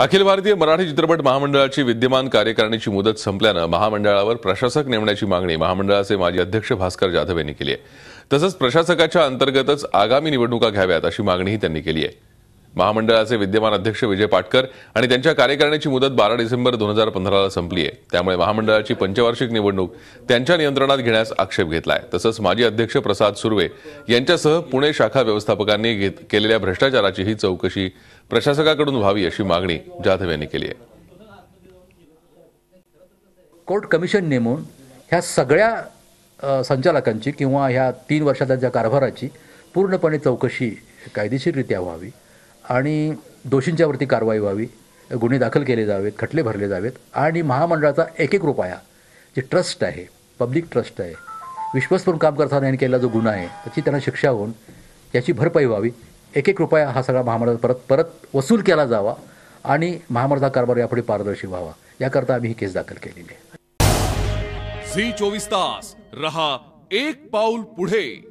अखिल भारतीय मराठी चित्रपट महामंडळाची विद्यमान कार्यकारिणीची मुदत संपल्यानं महामंडळावर प्रशासक नेमण्याची मागणी महामंडळाचे माजी अध्यक्ष भास्कर जाधव यांनी केली आहे तसंच प्रशासकाच्या अंतर्गतच आगामी निवडणुका घ्याव्यात अशी मागणीही त्यांनी केली आहे महामंडळाचे विद्यमान अध्यक्ष विजय पाटकर आणि त्यांच्या कार्यकारिणीची मुदत बारा डिसेंबर दोन हजार पंधराला संपली आहे त्यामुळे महामंडळाची पंचवार्षिक निवडणूक त्यांच्या नियंत्रणात घेण्यास आक्षेप घेतला आहे तसंच माजी अध्यक्ष प्रसाद सुर्वे यांच्यासह पुणे शाखा व्यवस्थापकांनी केलेल्या भ्रष्टाचाराची ही चौकशी प्रशासकाकडून व्हावी अशी मागणी जाधव यांनी केली आहे कोर्ट कमिशन नेमून ह्या सगळ्या संचालकांची किंवा ह्या तीन वर्षाच्या ज्या कारभाराची पूर्णपणे चौकशी कायदेशीररित्या व्हावी आणि दोषींच्यावरती कारवाई व्हावी गुन्हे दाखल केले जावेत खटले भरले जावेत आणि महामंडळाचा एक एक रुपया जे ट्रस्ट आहे पब्लिक ट्रस्ट आहे विश्वस्त काम करताना यांनी केलेला जो गुन्हा आहे त्याची त्यांना शिक्षा होऊन याची भरपाई व्हावी एक एक रुपया हा सगळा महामंडळ परत परत वसूल केला जावा आणि महामंडळाचा कारभार यापुढे पारदर्शी व्हावा याकरता आम्ही ही केस दाखल केलेली आहे झी चोवीस तास रहा एक पाऊल पुढे